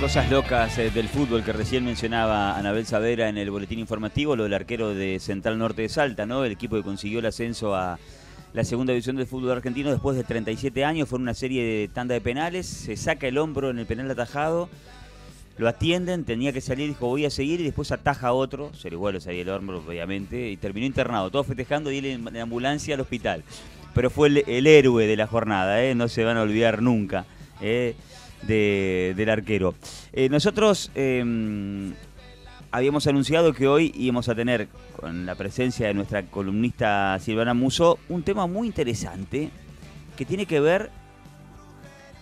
Cosas locas eh, del fútbol que recién mencionaba Anabel Savera en el boletín informativo, lo del arquero de Central Norte de Salta, ¿no? El equipo que consiguió el ascenso a la segunda división del fútbol argentino después de 37 años, fue una serie de tanda de penales, se saca el hombro en el penal atajado, lo atienden, tenía que salir, dijo voy a seguir y después ataja a otro, se le vuelve a salir el hombro obviamente y terminó internado, todo festejando y él en ambulancia al hospital. Pero fue el, héroe de la jornada, ¿eh? no se van a olvidar nunca. ¿eh? del arquero. Eh, nosotros em, habíamos anunciado que hoy íbamos a tener, con la presencia de nuestra columnista Silvana Muso, un tema muy interesante que tiene que ver,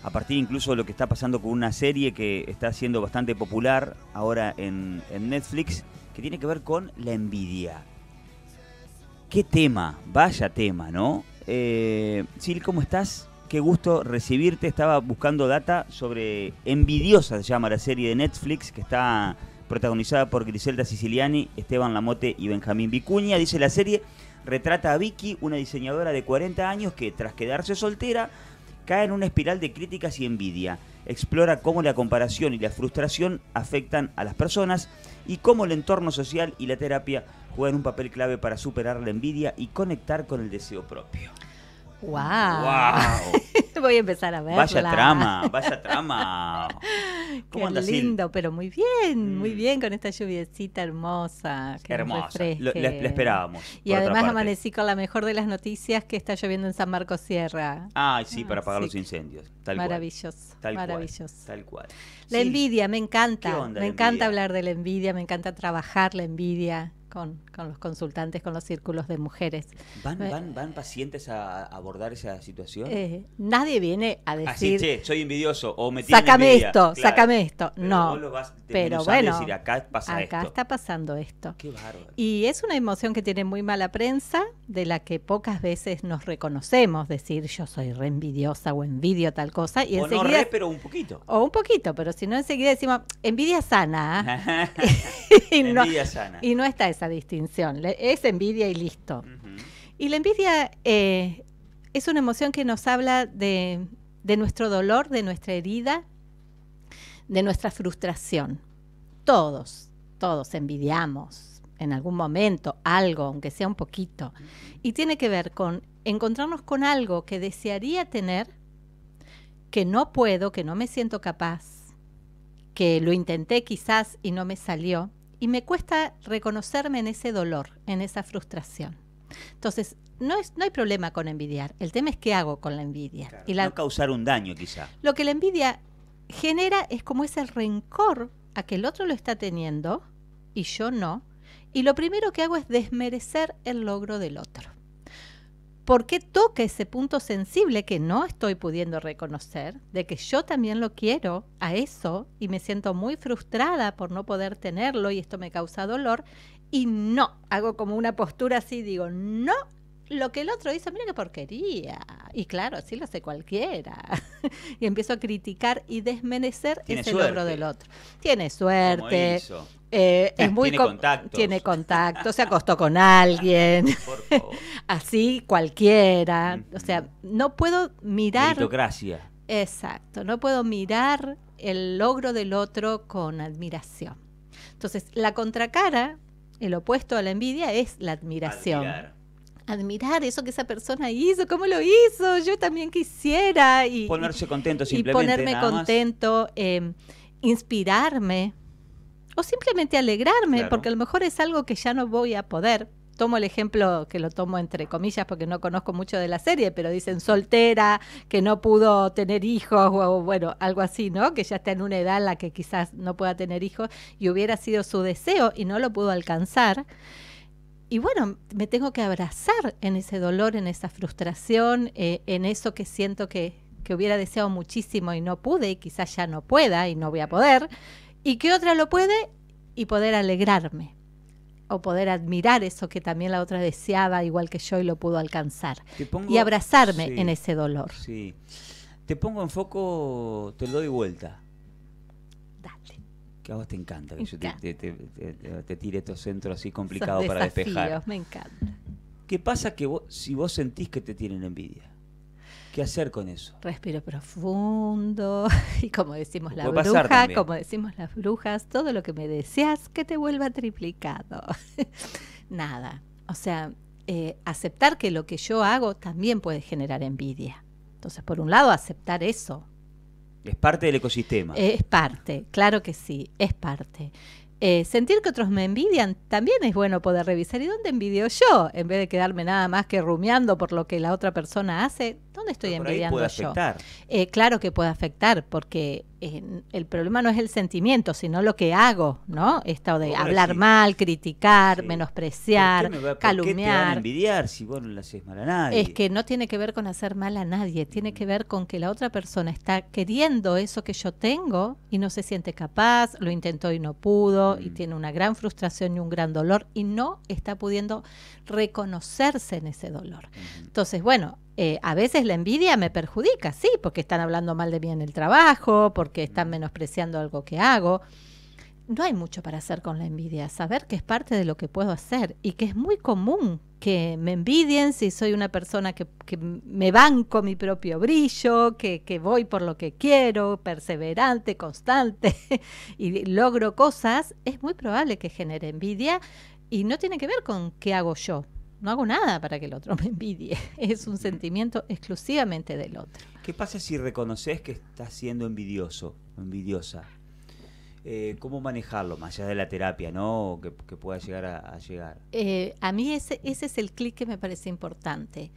a partir incluso de lo que está pasando con una serie que está siendo bastante popular ahora en, Netflix, que tiene que ver con la envidia. ¿Qué tema? Vaya tema, ¿no? Eh, Sil, ¿cómo estás? qué gusto recibirte. Estaba buscando data sobre Envidiosa, se llama la serie de Netflix, que está protagonizada por Griselda Siciliani, Esteban Lamote y Benjamín Vicuña. Dice la serie retrata a Vicky, una diseñadora de 40 años que tras quedarse soltera cae en una espiral de críticas y envidia. Explora cómo la comparación y la frustración afectan a las personas y cómo el entorno social y la terapia juegan un papel clave para superar la envidia y conectar con el deseo propio. ¡Wow! Voy a empezar a verla. Vaya trama, vaya trama. Qué lindo, pero muy bien, muy mm. bien con esta lluviecita hermosa. Que hermosa, la esperábamos. Y además amanecí con la mejor de las noticias que está lloviendo en San Marcos Sierra. Ay, sí, para apagar los incendios. maravilloso, maravilloso. Cual, tal cual. La envidia, me encanta. me encanta hablar de la envidia, me encanta trabajar la envidia con, los consultantes, con los círculos de mujeres. ¿Van, eh, pacientes a abordar esa situación? Eh, nadie viene a ah, decir... Así, che, soy envidioso o me Sácame esto, sácame esto. no, pero bueno, acá, está pasando esto. Qué bárbaro. Y es una emoción que tiene muy mala prensa, de la que pocas veces nos reconocemos, decir yo soy re envidiosa o envidio tal cosa. Y o enseguida, no re, pero un poquito. O un poquito, pero si no enseguida decimos, envidia sana. ¿ah?". envidia sana. Y no está esa distinción. Es envidia y listo. Y la envidia eh, es una emoción que nos habla de, nuestro dolor, de nuestra herida, de nuestra frustración. Todos, todos envidiamos en algún momento algo, aunque sea un poquito. Y tiene que ver con encontrarnos con algo que desearía tener, que no puedo, que no me siento capaz, que lo intenté quizás y no me salió y me cuesta reconocerme en ese dolor, en esa frustración. Entonces, no, es, no hay problema con envidiar. El tema es qué hago con la envidia. y la, causar un daño, quizá. Lo que la envidia genera es como ese rencor a que el otro lo está teniendo y yo no. Y lo primero que hago es desmerecer el logro del otro. ¿Por qué toca ese punto sensible que no estoy pudiendo reconocer, de que yo también lo quiero a eso y me siento muy frustrada por no poder tenerlo y esto me causa dolor? Y no, hago como una postura así, digo, no lo que el otro dice, mira qué porquería. Y claro, así lo hace cualquiera. y empiezo a criticar y desmenecer ese logro del otro. Tiene suerte. Eh, es muy tiene, contacto. tiene contacto, se acostó con alguien, así cualquiera, o sea, no puedo mirar... Exacto, no puedo mirar el logro del otro con admiración. Entonces, la contracara, el opuesto a la envidia, es la admiración admirar eso que esa persona hizo, cómo lo hizo, yo también quisiera. Y, Ponerse contento simplemente. Y ponerme contento, em, inspirarme o simplemente alegrarme, porque a lo mejor es algo que ya no voy a poder. Tomo el ejemplo que lo tomo entre comillas porque no conozco mucho de la serie, pero dicen soltera, que no pudo tener hijos o bueno, algo así, ¿no? Que ya está en una edad en la que quizás no pueda tener hijos y hubiera sido su deseo y no lo pudo alcanzar y bueno, me tengo que abrazar en ese dolor, en esa frustración, eh, en eso que siento que, hubiera deseado muchísimo y no pude, y quizás ya no pueda y no voy a poder, y que otra lo puede y poder alegrarme o poder admirar eso que también la otra deseaba igual que yo y lo pudo alcanzar y abrazarme en ese dolor. Sí. Te pongo en foco, te lo doy vuelta que a vos te encanta, que yo te, tire estos centros así complicados para despejar. Me encanta. ¿Qué pasa que si vos sentís que te tienen envidia? ¿Qué hacer con eso? Respiro profundo y como decimos la bruja, como decimos las brujas, todo lo que me deseas que te vuelva triplicado. Nada. O sea, eh, aceptar que lo que yo hago también puede generar envidia. Entonces, por un lado, aceptar eso, es parte del ecosistema. Eh, es parte, claro que sí, es parte. Eh, sentir que otros me envidian también es bueno poder revisar. ¿Y dónde envidio yo? En vez de quedarme nada más que rumiando por lo que la otra persona hace, ¿dónde estoy envidiando yo? Eh, claro que puede afectar, porque el problema no es el sentimiento, sino lo que hago, ¿no? Esto de hablar mal, criticar, menospreciar, calumniar. envidiar si vos no le haces mal a nadie? Es que no tiene que ver con hacer mal a nadie, tiene mm. que ver con que la otra persona está queriendo eso que yo tengo y no se siente capaz, lo intentó y no pudo, y mm. tiene una gran frustración y un gran dolor y no está pudiendo reconocerse en ese dolor. Entonces, bueno, eh, a veces la envidia me perjudica, sí, porque están hablando mal de mí en el trabajo, porque están menospreciando algo que hago. No hay mucho para hacer con la envidia, saber que es parte de lo que puedo hacer y que es muy común que me envidien si soy una persona que, me banco mi propio brillo, que, que voy por lo que quiero, perseverante, constante y logro cosas, es muy probable que genere envidia y no tiene que ver con qué hago yo, no hago nada para que el otro me envidie. Es un sentimiento exclusivamente del otro. ¿Qué pasa si reconoces que estás siendo envidioso envidiosa? Eh, ¿Cómo manejarlo, más allá de la terapia, ¿no? Que, que pueda llegar a, llegar. Eh, a mí ese, es el clic que me parece importante.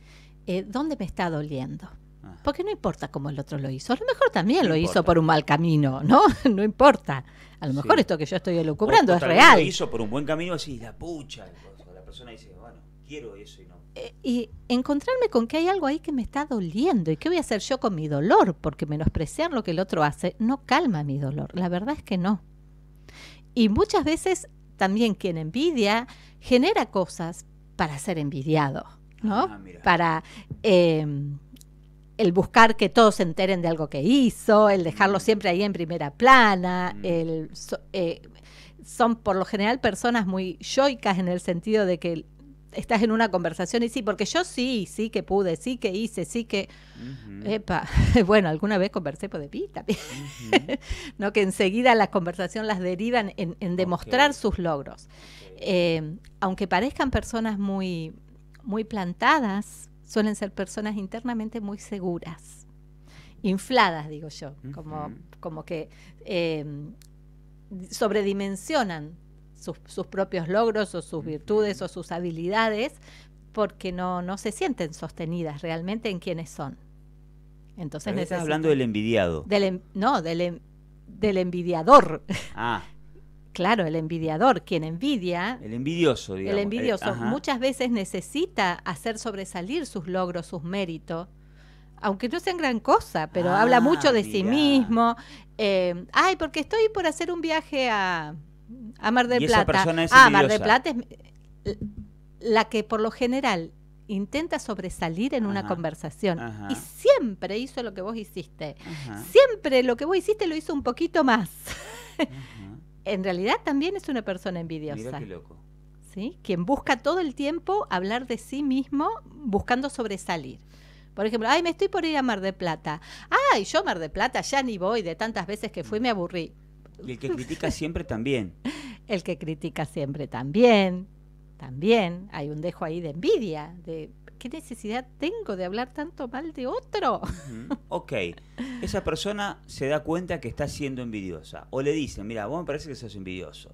Eh, ¿Dónde me está doliendo? Ah. Porque no importa cómo el otro lo hizo. A lo mejor también lo hizo por un mal camino, ¿no? no importa. A lo mejor esto que yo estoy elucubrando es real. Lo hizo por un buen camino, así, la pucha. La persona dice, eso eh, y encontrarme con que hay algo ahí que me está doliendo. ¿Y qué voy a hacer yo con mi dolor? Porque menospreciar lo que el otro hace no calma mi dolor. La verdad es que no. Y muchas veces también quien envidia genera cosas para ser envidiado, ¿no? Ah, para em, el buscar que todos se enteren de algo que hizo, el dejarlo mm. siempre ahí en primera plana, mm. eh, son por lo general personas muy yoicas en el sentido de que estás en una conversación y sí, porque yo sí, sí que pude, sí que hice, sí que... bueno, alguna vez conversé por de ¿no? Que enseguida las conversaciones las derivan en, demostrar sus logros. Eh, aunque parezcan personas muy, muy plantadas, suelen ser personas internamente muy seguras, infladas, digo yo, como, como que eh, sobredimensionan sus, propios logros o sus virtudes o sus habilidades porque no, no se sienten sostenidas realmente en quienes son. Entonces estás hablando del envidiado. Del no, del, del envidiador. Ah. claro, el envidiador, quien envidia. El envidioso, digamos. El envidioso eh, muchas veces necesita hacer sobresalir sus logros, sus méritos, aunque no sean gran cosa, pero habla ah, mucho de sí mismo. Eh, ay, porque estoy por hacer un viaje a a Mar Plata. ah, Mar Plata es la que por lo general intenta sobresalir en una conversación y siempre hizo lo que vos hiciste. Siempre lo que vos hiciste lo hizo un poquito más. en realidad también es una persona envidiosa. Mira loco. ¿Sí? Quien busca todo el tiempo hablar de sí mismo buscando sobresalir. Por ejemplo, ay, me estoy por ir a Mar de Plata. Ay, yo Mar de Plata ya ni voy, de tantas veces que fui mm. me aburrí. Y el que critica siempre también. el que critica siempre también. También hay un dejo ahí de envidia, de qué necesidad tengo de hablar tanto mal de otro. Ok, esa persona se da cuenta que está siendo envidiosa o le dice, mira, vos me parece que sos envidioso.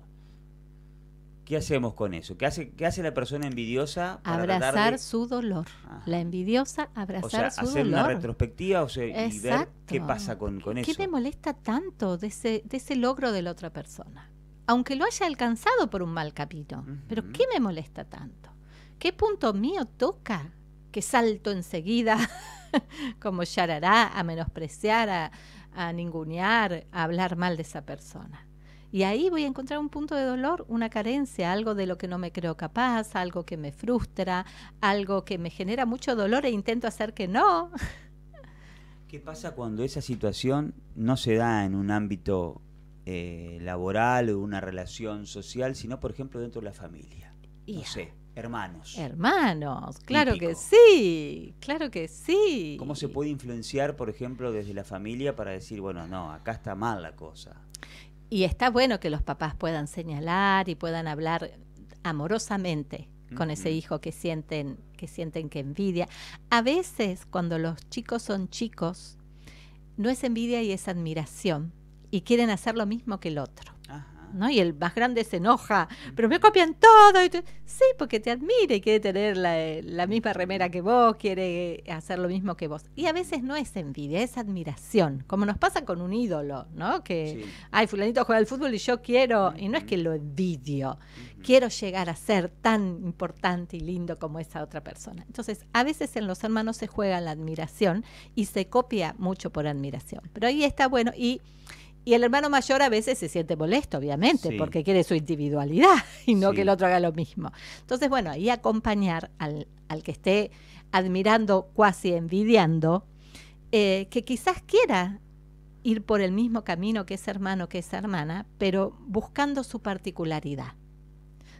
¿Qué hacemos con eso? ¿Qué hace, la persona envidiosa? Para abrazar su dolor. Ah. La envidiosa abrazar o sea, hacer una retrospectiva o y ver qué pasa con, eso. ¿Qué me molesta tanto de ese, logro de la otra persona? Aunque lo haya alcanzado por un mal capítulo, pero ¿qué me molesta tanto? ¿Qué punto mío toca que salto enseguida, como yarará, a menospreciar, a, a ningunear, a hablar mal de esa persona? Y ahí voy a encontrar un punto de dolor, una carencia, algo de lo que no me creo capaz, algo que me frustra, algo que me genera mucho dolor e intento hacer que no. ¿Qué pasa cuando esa situación no se da en un ámbito eh, laboral o una relación social, sino, por ejemplo, dentro de la familia? No sé, hermanos. Hermanos, claro que sí, claro que sí. ¿Cómo se puede influenciar, por ejemplo, desde la familia para decir, bueno, no, acá está mal la cosa? Y está bueno que los papás puedan señalar y puedan hablar amorosamente con ese hijo que sienten que sienten que envidia. A veces cuando los chicos son chicos no es envidia y es admiración y quieren hacer lo mismo que el otro. ¿no? Y el más grande se enoja, pero me copian todo. Y Sí, porque te admira y quiere tener eh, la, misma remera que vos, quiere hacer lo mismo que vos. Y a veces no es envidia, es admiración, como nos pasa con un ídolo, ¿no? Que, ay, fulanito juega al fútbol y yo quiero, y no es que lo envidio, quiero llegar a ser tan importante y lindo como esa otra persona. Entonces, a veces en los hermanos se juega la admiración y se copia mucho por admiración. Pero ahí está bueno y y el hermano mayor a veces se siente molesto, obviamente, porque quiere su individualidad y no que el otro haga lo mismo. Entonces, bueno, ahí acompañar al, que esté admirando, cuasi envidiando, eh, que quizás quiera ir por el mismo camino que ese hermano, que esa hermana, pero buscando su particularidad.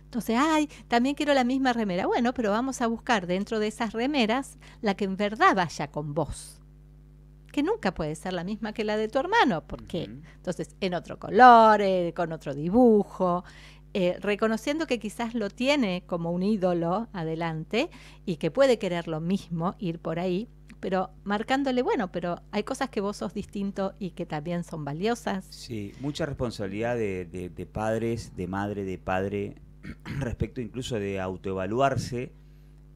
Entonces, ay, también quiero la misma remera. Bueno, pero vamos a buscar dentro de esas remeras la que en verdad vaya con vos que nunca puede ser la misma que la de tu hermano, porque entonces en otro color, eh, con otro dibujo, eh, reconociendo que quizás lo tiene como un ídolo adelante y que puede querer lo mismo, ir por ahí, pero marcándole, bueno, pero hay cosas que vos sos distinto y que también son valiosas. Sí, mucha responsabilidad de, de padres, de madre, de padre, respecto incluso de autoevaluarse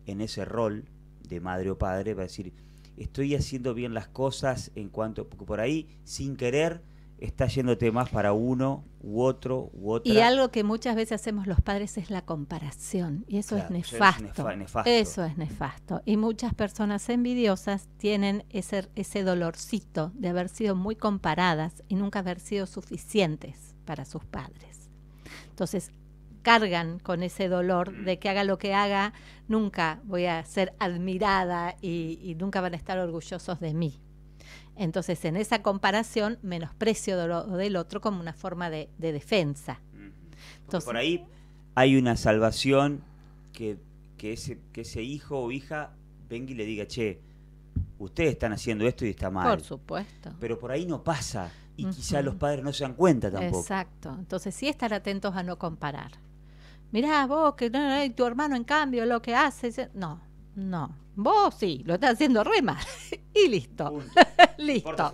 en ese rol de madre o padre, a decir, estoy haciendo bien las cosas en cuanto, porque por ahí, sin querer, está yéndote más para uno u otro u otra. Y algo que muchas veces hacemos los padres es la comparación, y eso es nefasto. Es nefasto. Eso es nefasto. Y muchas personas envidiosas tienen ese, ese dolorcito de haber sido muy comparadas y nunca haber sido suficientes para sus padres. Entonces, cargan con ese dolor de que haga lo que haga, nunca voy a ser admirada y, nunca van a estar orgullosos de mí. Entonces, en esa comparación, menosprecio del otro como una forma de, defensa. Entonces, por ahí hay una salvación que, ese, que ese hijo o hija venga y le diga, che, ustedes están haciendo esto y está mal. Por supuesto. Pero por ahí no pasa y quizá los padres no se dan cuenta tampoco. Exacto. Entonces, sí estar atentos a no comparar mirá vos, que tu hermano en cambio lo que hace, no, no, Vos sí, lo estás haciendo re y listo. listo.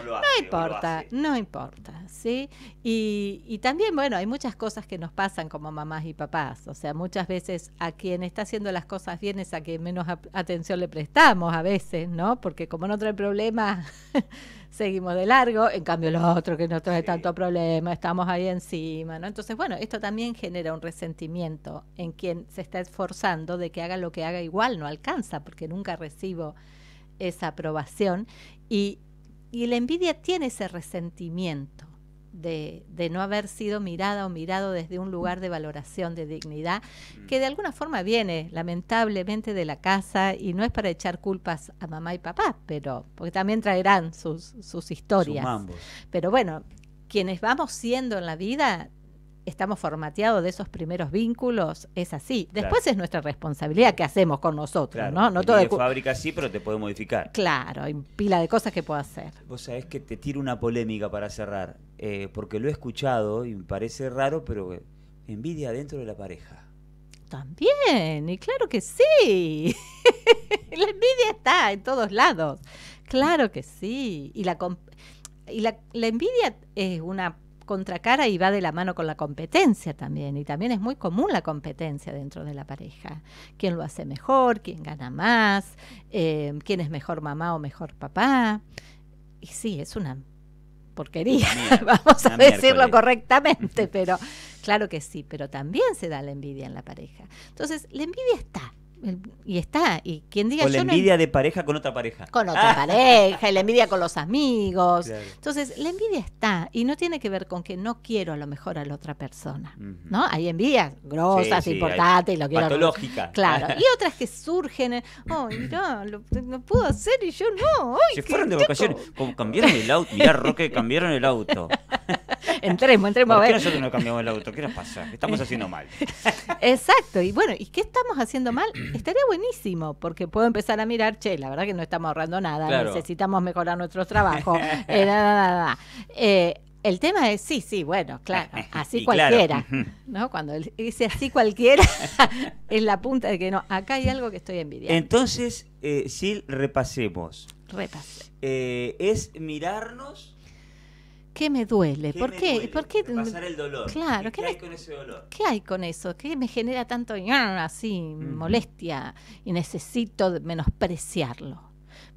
No importa no importa, ¿sí? Y, y, también, bueno, hay muchas cosas que nos pasan como mamás y papás. O sea, muchas veces a quien está haciendo las cosas bien es a quien menos atención le prestamos a veces, ¿no? Porque como no trae problema seguimos de largo. En cambio, lo otro que no trae tanto problema, estamos ahí encima, ¿no? Entonces, bueno, esto también genera un resentimiento en quien se está esforzando de que haga lo que haga igual, no alcanza porque nunca recibo esa aprobación. Y, la envidia tiene ese resentimiento de, de, no haber sido mirada o mirado desde un lugar de valoración, de dignidad, mm. que de alguna forma viene lamentablemente de la casa y no es para echar culpas a mamá y papá, pero porque también traerán sus, sus historias. pero bueno, quienes vamos siendo en la vida estamos formateados de esos primeros vínculos, es así. Después es nuestra responsabilidad que hacemos con nosotros, ¿no? No todo de fábrica sí, pero te puede modificar. Claro, hay pila de cosas que puedo hacer. Vos sabés que te tiro una polémica para cerrar, eh, porque lo he escuchado y me parece raro, pero envidia dentro de la pareja. También, y claro que sí. la envidia está en todos lados. Claro que sí. Y la, y la envidia es una contracara y va de la mano con la competencia también. Y también es muy común la competencia dentro de la pareja. ¿Quién lo hace mejor? ¿Quién gana más? Eh, ¿Quién es mejor mamá o mejor papá? Y sí, es una porquería, vamos a decirlo correctamente, pero claro que sí, pero también se da la envidia en la pareja. Entonces, la envidia está, y está. Y quien diga o la envidia de pareja con otra pareja. Con otra ah. pareja, y la envidia con los amigos. Entonces, la envidia está, y no tiene que ver con que no quiero a lo mejor a la otra persona. ¿No? Hay envidias grosas, importantes, y lo quiero. Claro. Y otras que surgen, oh, mira lo, pudo hacer y yo no. Se fueron de vacaciones. Como cambiaron el auto, mira Roque, cambiaron el auto. entremos, entremos a ver. qué nosotros no cambiamos el auto? ¿Qué nos pasa? estamos haciendo mal? Exacto, y bueno, ¿y qué estamos haciendo mal? Estaría buenísimo, porque puedo empezar a mirar, che, la verdad que no estamos ahorrando nada, necesitamos mejorar nuestro trabajo, eh, eh, el tema es, sí, sí, bueno, claro, así cualquiera, ¿no? Cuando dice así cualquiera, es la punta de que no, acá hay algo que estoy envidiando. Entonces, eh, repasemos. Repasemos. Eh, es mirarnos qué me duele? ¿Por, qué? ¿Por qué? el dolor. Claro, ¿qué, hay con ese dolor? ¿Qué hay con eso? ¿Qué me genera tanto así molestia y necesito menospreciarlo?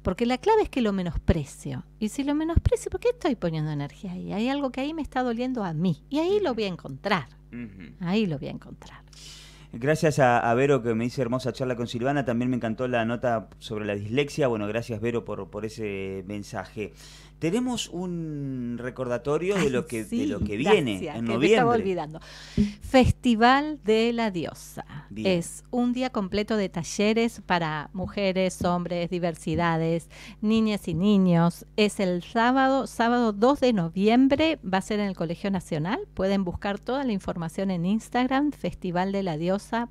Porque la clave es que lo menosprecio. Y si lo menosprecio, ¿por qué estoy poniendo energía ahí? Hay algo que ahí me está doliendo a mí. Y ahí lo voy a encontrar. Ahí lo voy a encontrar. Gracias a, Vero que me hizo hermosa charla con Silvana. También me encantó la nota sobre la dislexia. Bueno, gracias Vero por ese mensaje tenemos un recordatorio de lo que, de lo que viene en noviembre. Me estaba olvidando. Festival de la Diosa. Es un día completo de talleres para mujeres, hombres, diversidades, niñas y niños. Es el sábado, sábado 2 de noviembre, va a ser en el Colegio Nacional. Pueden buscar toda la información en Instagram, festivaldeladiosa.arg.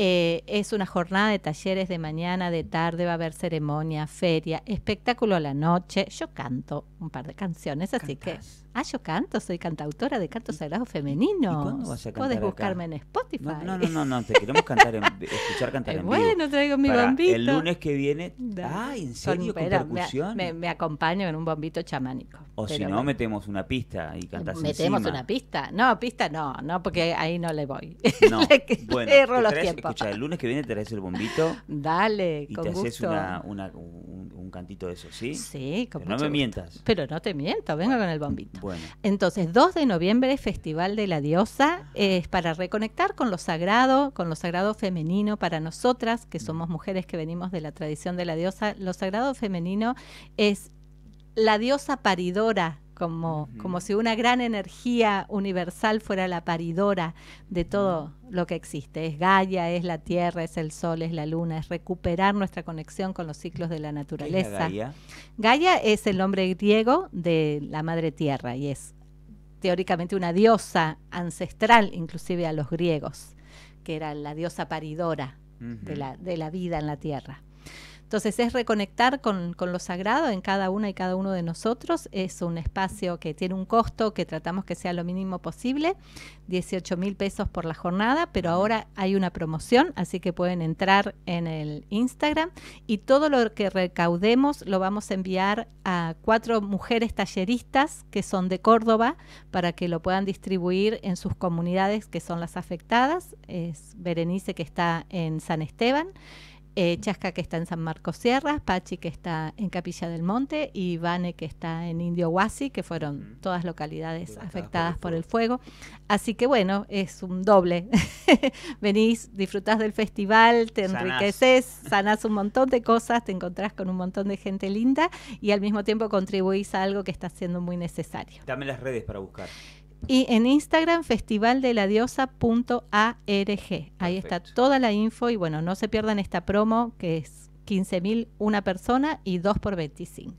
Eh, es una jornada de talleres de mañana, de tarde, va a haber ceremonia, feria, espectáculo a la noche. Yo canto un par de canciones, así que. Ah, yo canto, soy cantautora de canto sagrado femenino. Puedes buscarme en Spotify. No, no, no, no, te queremos cantar escuchar cantar eh, en bueno, vivo. Bueno, traigo mi bombito. El lunes que viene. Ah, ¿en percusión? Me, acompaño en un bombito chamánico. O si no, metemos una pista y cantás ¿Metemos una pista? No, pista no, no, porque ahí no le voy. No, bueno, los tiempos. Escucha, el lunes que viene te traes el bombito. Dale, y te haces un, cantito de eso, ¿sí? Sí, con Pero No me mientas. Pero no te miento, venga con el bombito. Bueno. Entonces, 2 de noviembre, Festival de la Diosa, es para reconectar con lo sagrado, con lo sagrado femenino para nosotras, que mm. somos mujeres que venimos de la tradición de la diosa. Lo sagrado femenino es la diosa paridora como, si una gran energía universal fuera la paridora de todo lo que existe. Es Gaia, es la Tierra, es el Sol, es la Luna, es recuperar nuestra conexión con los ciclos de la naturaleza. Gaia? es el nombre griego de la Madre Tierra y es teóricamente una diosa ancestral, inclusive a los griegos, que era la diosa paridora de, la, de la vida en la Tierra. Entonces es reconectar con, lo sagrado en cada una y cada uno de nosotros. Es un espacio que tiene un costo que tratamos que sea lo mínimo posible, 18 mil pesos por la jornada, pero ahora hay una promoción, así que pueden entrar en el Instagram y todo lo que recaudemos lo vamos a enviar a cuatro mujeres talleristas que son de Córdoba para que lo puedan distribuir en sus comunidades que son las afectadas. Es Berenice que está en San Esteban. Eh, Chasca que está en San Marcos Sierras, Pachi que está en Capilla del Monte y Vane que está en Indio Guasi, que fueron mm. todas localidades afectadas por el, fuego. Así que bueno, es un doble. Venís, disfrutás del festival, te enriqueces, sanás un montón de cosas, te encontrás con un montón de gente linda y al mismo tiempo contribuís a algo que está siendo muy necesario. Dame las redes para buscar. Y en Instagram, festivaldeladiosa.arg. Ahí está toda la info y bueno, no se pierdan esta promo que es 15.000 una persona y 2 por 25.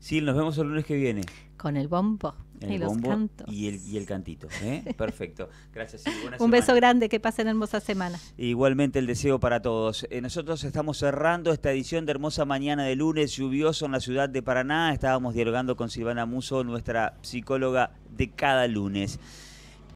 Sí, nos vemos el lunes que viene. Con el bombo. y los cantos. Y el, y el cantito. ¿eh? Perfecto. Gracias. Un beso grande, que pasen hermosa semana. Igualmente el deseo para todos. Eh, nosotros estamos cerrando esta edición de Hermosa Mañana de lunes lluvioso en la ciudad de Paraná. Estábamos dialogando con Silvana Muso, nuestra psicóloga de cada lunes.